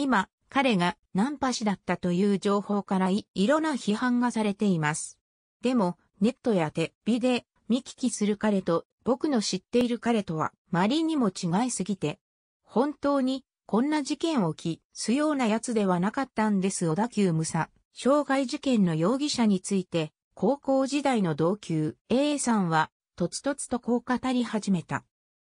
今、彼がナンパ師だったという情報からいろな批判がされています。でも、ネットや手、レビで見聞きする彼と僕の知っている彼とはまりにも違いすぎて、本当にこんな事件を起きすような奴ではなかったんです小田急武蔵、傷害事件の容疑者について、高校時代の同級 A さんは、とつとつとこう語り始めた。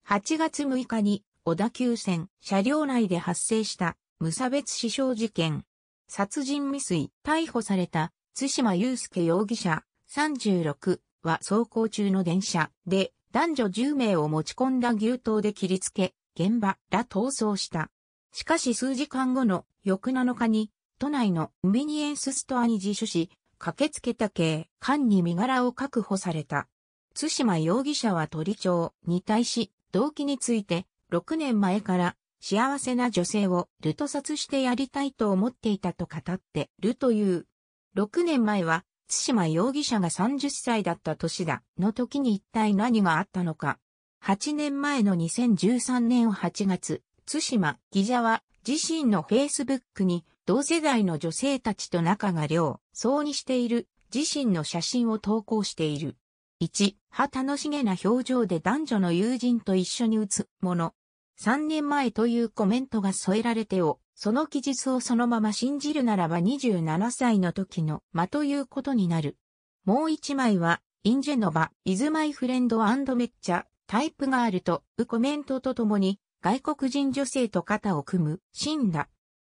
8月6日に小田急線車両内で発生した無差別死傷事件、殺人未遂、逮捕された、津島祐介容疑者、36は走行中の電車で、男女10名を持ち込んだ牛刀で切りつけ、現場ら逃走した。しかし数時間後の翌7日に、都内のコンビニエンスストアに自首し、駆けつけた刑、官に身柄を確保された。津島容疑者は鳥町に対し、動機について、6年前から幸せな女性をルと殺してやりたいと思っていたと語ってるという。6年前は、津島容疑者が30歳だった年だの時に一体何があったのか。8年前の2013年8月、津島ジ者は自身のフェイスブックに同世代の女性たちと仲が良そうにしている自身の写真を投稿している。1、は楽しげな表情で男女の友人と一緒に写すもの。3年前というコメントが添えられてを、その記述をそのまま信じるならば27歳の時の間ということになる。もう一枚は、インジェノバ、イズマイフレンドメッチャ、タイプがあると、うコメントとともに、外国人女性と肩を組む、シンだ。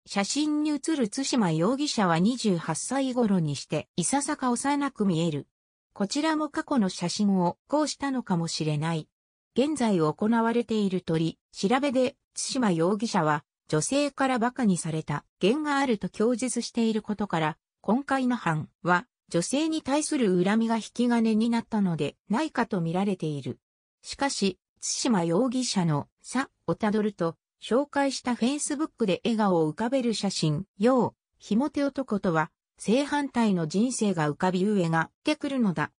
写真に写る津島容疑者は28歳頃にして、いささか幼く見える。こちらも過去の写真をこうしたのかもしれない。現在行われている取り、調べで、津島容疑者は、女性から馬鹿にされた、言があると供述していることから、今回の犯は、女性に対する恨みが引き金になったので、ないかと見られている。しかし、津島容疑者の、さ、をたどると、紹介したフェイスブックで笑顔を浮かべる写真、よう、ひもて男とは、正反対の人生が浮かび上がってくるのだ。